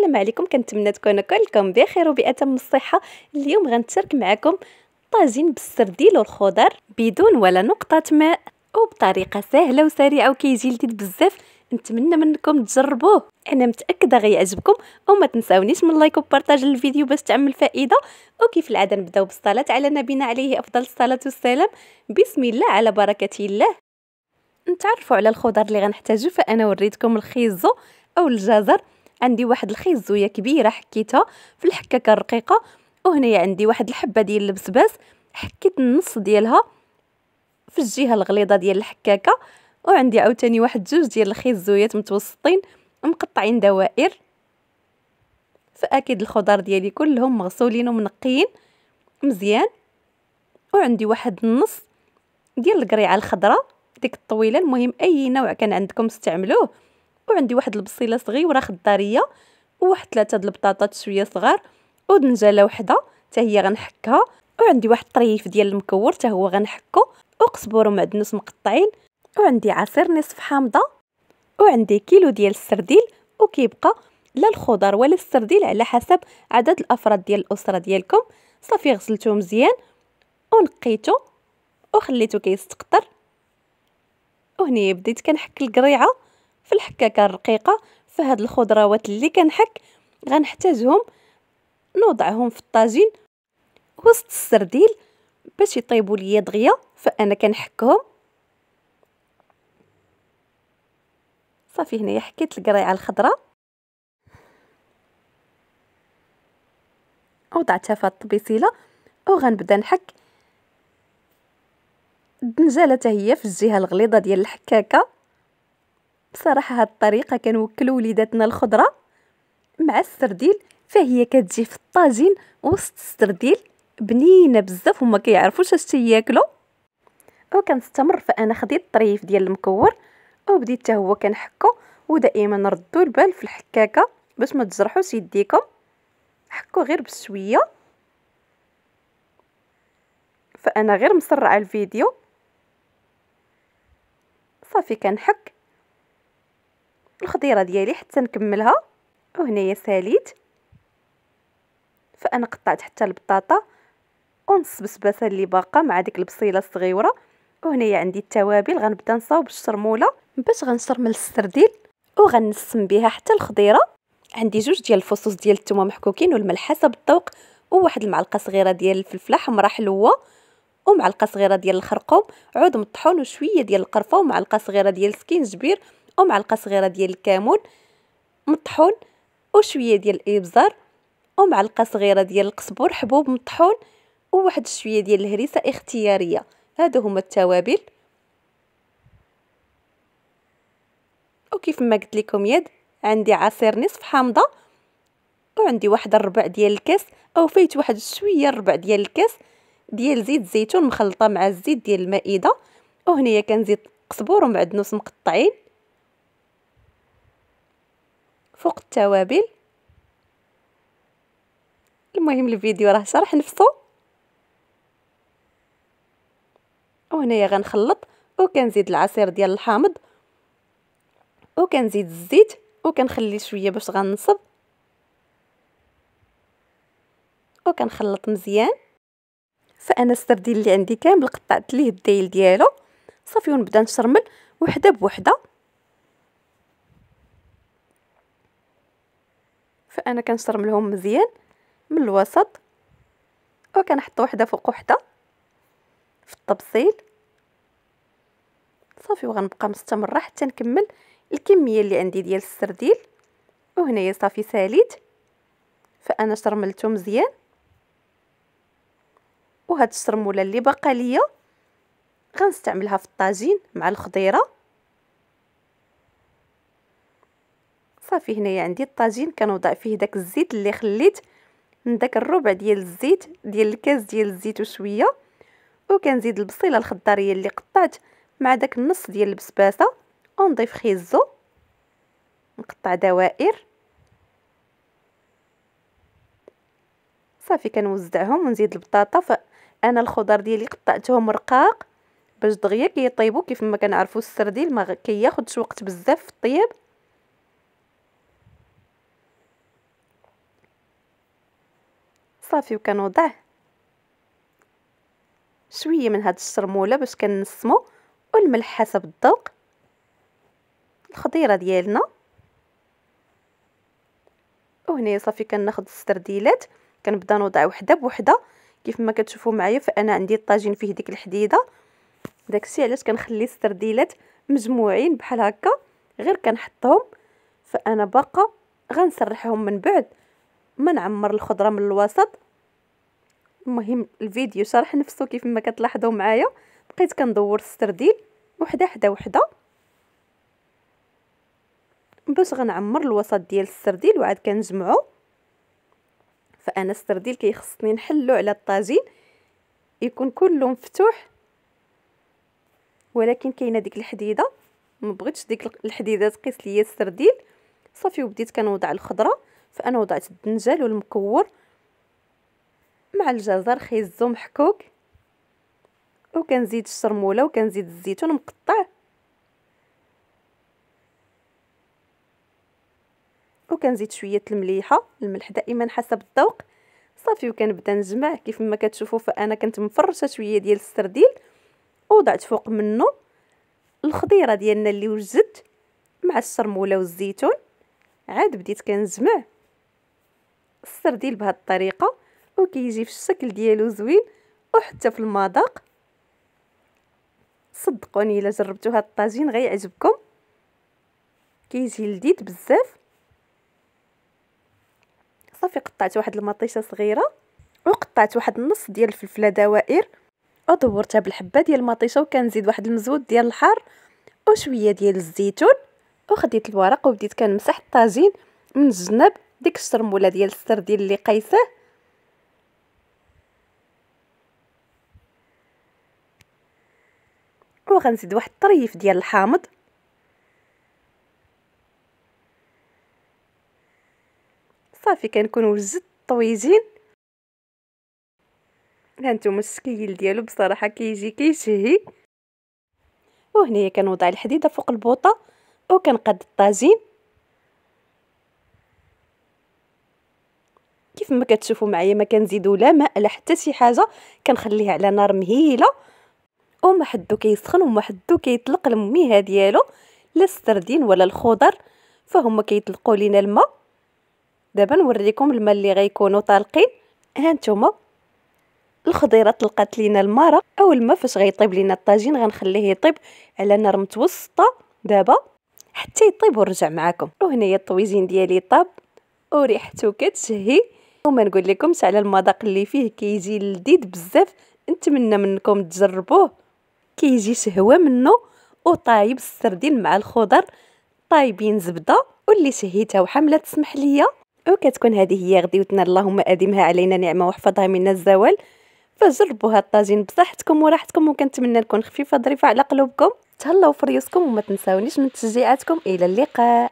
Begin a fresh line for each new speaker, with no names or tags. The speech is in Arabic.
السلام عليكم كنتمنى تكونوا كلكم بخير وبأتم الصحة اليوم غنترك معكم طاجين بالسرديل والخضر بدون ولا نقطة ماء وبطريقة سهلة وسريعة وكيجي لذيذ بزاف نتمنى منكم تجربوه انا متاكده غيعجبكم وما تنساونيش من لايك وبارطاج الفيديو باش تعمل فائده وكيف العاده نبداو بالصلاه على نبينا عليه افضل الصلاه والسلام بسم الله على بركه الله نتعرفوا على الخضر اللي غنحتاجو فانا وريتكم الخيزو او الجزر عندي واحد الخيز زويه كبيره حكيتها في الحكاكه الرقيقه وهنايا عندي واحد الحبه ديال البسباس حكيت النص ديالها في الجهه الغليظه ديال الحكاكه وعندي عاوتاني واحد جوج ديال الخيز زويات متوسطين مقطعين دوائر فاكيد الخضار ديالي كلهم مغسولين ومنقيين مزيان وعندي واحد النص ديال القريعه الخضراء ديك الطويله المهم اي نوع كان عندكم استعملوه وعندي واحد البصيله صغيره خضاريه وواحد ثلاثه د البطاطات شويه صغار ودنجله وحده حتى هي غنحكها وعندي واحد الطريف ديال المكور حتى هو غنحكو وقزبر ومعدنوس مقطعين وعندي عصير نصف حامضه وعندي كيلو ديال السرديل وكيبقى لا الخضر ولا السرديل على حسب عدد الافراد ديال الاسره ديالكم صافي غسلته مزيان ونقيته وخليته كيستقطر وهنا بديت كنحك القريعه في الحكاكه الرقيقه فهاد الخضروات اللي كنحك غنحتاجهم نوضعهم في الطاجين وسط السرديل باش يطيبوا ليا دغيا فانا كنحكهم صافي هنايا حكيت القريعه الخضراء وضعتها في الطبيسيله وغنبدا نحك الدنجاله حتى هي في الجهه الغليظه ديال الحكاكه بصراحه هاد الطريقه كنوكلوا وليداتنا الخضره مع السرديل فهي كتجي في الطاجين وسط السرديل بنينه بزاف وما كيعرفوش اش أو وكنستمر فانا خديت الطريف ديال المكور وبديت حتى هو كنحكو ودائما ردوا البال في الحكاكه باش ما تجرحوش يديكم حكو غير بشويه فانا غير مسرعه الفيديو صافي كنحك الخضيره ديالي حتى نكملها وهنايا ساليت فانا قطعت حتى البطاطا ونص بسباسه اللي باقا مع ديك البصيله الصغيره وهنايا عندي التوابل غنبدا نصاوب الشرموله باش غنشرمل السرديل وغنسم بها حتى الخضيره عندي جوج ديال الفصوص ديال الثومه محكوكين والملح حسب الذوق وواحد المعلقه صغيره ديال الفلفله حمراء حلوه ومعلقه صغيره ديال الخرقوم عود مطحون وشويه ديال القرفه ومعلقه صغيره ديال سكينجبير ومعلقه صغيره ديال الكمون مطحون وشويه ديال الابزار ومعلقه صغيره ديال القزبر حبوب مطحون وواحد شويه ديال الهريسه اختياريه هادو هما التوابل وكيف ما قلت لكم يد عندي عصير نصف حامضه وعندي واحد الربع ديال الكاس او فايت واحد شويه الربع ديال الكاس ديال زيت الزيتون مخلطه مع الزيت ديال المائده وهنايا كنزيد قزبور ومعدنوس مقطعين فوق التوابل المهم الفيديو راه شرح نفسه وهنايا غنخلط وكنزيد العصير ديال الحامض وكنزيد الزيت وكنخلي شويه باش غنصب وكنخلط مزيان فانا السردين اللي عندي كامل قطعت ليه الدايل ديالو صافي ونبدا نشرمل وحده بوحده فانا كنشرملهم مزيان من الوسط وكنحط وحده فوق وحده في الطبسيل صافي وغنبقى مستمره حتى نكمل الكميه اللي عندي ديال السرديل وهنايا صافي ساليت فانا شرملته مزيان وهاد الشرموله اللي باقا ليا غنستعملها في الطاجين مع الخضيره صافي هنايا عندي الطاجين كنوضع فيه داك الزيت اللي خليت من داك الربع ديال الزيت ديال الكاس ديال الزيت وشويه وكنزيد البصيله الخضريه اللي قطعت مع داك النص ديال البسباسه ونضيف خيزو نقطع دوائر صافي كنوزعهم ونزيد البطاطا فانا الخضر ديالي قطعتهم رقاق باش دغيا كيطيبوا كيف ما كنعرفوا السرديل ما كياخذش وقت بزاف في الطياب صافي وكنوضعه شويه من هاد الشرموله باش كنسمو والملح حسب الذوق الخضيره ديالنا وهنا صافي كناخذ السرديلات كنبدا نوضع وحده بوحده كيف ما كتشوفوا معايا فانا عندي الطاجين فيه ديك الحديده داكشي علاش كنخلي السرديلات مجموعين بحال هكا غير كنحطهم فانا باقا غنسرحهم من بعد ما نعمر الخضره من الوسط المهم الفيديو شرح نفسه كيف ما كتلاحظوا معايا بقيت كندور السرديل وحده حدا وحده باش غنعمر الوسط ديال السرديل وعاد كنجمعو فانا السرديل كيخصني نحلو على الطاجين يكون كله مفتوح ولكن كاينه ديك الحديده ما بغيتش ديك الحديده تقيس ليا السرديل صافي وبديت كنوضع الخضره فانا وضعت الدنجال والمكور مع الجزر خيزو محكوك وكنزيد الشرموله وكنزيد الزيتون مقطع وكنزيد شويه المليحه الملح دائما حسب الذوق صافي وكنبدا نجمع كيف ما كتشوفوا فانا كنت مفرشه شويه ديال السرديل وضعت فوق منه الخضيره ديالنا اللي وجدت مع الشرموله والزيتون عاد بديت كنجمع السرديل بهاد الطريقه وكيجي في الشكل ديالو زوين وحتى في المذاق صدقوني الا جربتوا هاد الطاجين غيعجبكم كيجي لذيذ بزاف صافي قطعت واحد المطيشه صغيره وقطعت واحد النص ديال الفلفله دوائر ودورتها بالحبه ديال المطيشه وكنزيد واحد المزود ديال الحار وشويه ديال الزيتون وخديت الورق وبديت كنمسح الطاجين من الجناب ديك الشرموله ديال السر ديال اللي قيسه وغنزيد واحد الطريف ديال الحامض صافي كنكون وجدت ها هانتوما السكيل ديالو بصراحه كيجي كيشهي وهنايا كنوضع الحديده فوق البوطه وكنقاد الطاجين كيف ما كتشوفوا معايا ما كنزيدو لا ماء لا حتى شي حاجه كنخليه على نار مهيله وما حدو كيسخن وما حدو كيطلق الميه ديالو لا السردين ولا الخضر فهم كيطلقوا لينا الماء دابا نوريكم الماء اللي غيكونوا طالقين ها نتوما الخضيره طلقات لينا المرة او الماء فاش غيطيب لينا الطاجين غنخليه يطيب على نار متوسطه دابا حتى يطيب ونرجع معكم وهنايا الطويجين ديالي طاب وريحته كتشهي وما نقول لكم على المذاق اللي فيه كيجي لذيذ بزاف نتمنى منكم تجربوه كيجي شهوه منه وطايب السردين مع الخضر طايبين زبده واللي شهيتها وحمله تسمح ليا وكتكون هذه هي غديوتنا اللهم ادمها علينا نعمه واحفظها من الزوال فجربوا هاد الطاجين بصحتكم وراحتكم وكنتمنى نكون خفيفه ظريفه على قلوبكم تهلاو فريوسكم وما تنساونيش من تشجيعاتكم الى اللقاء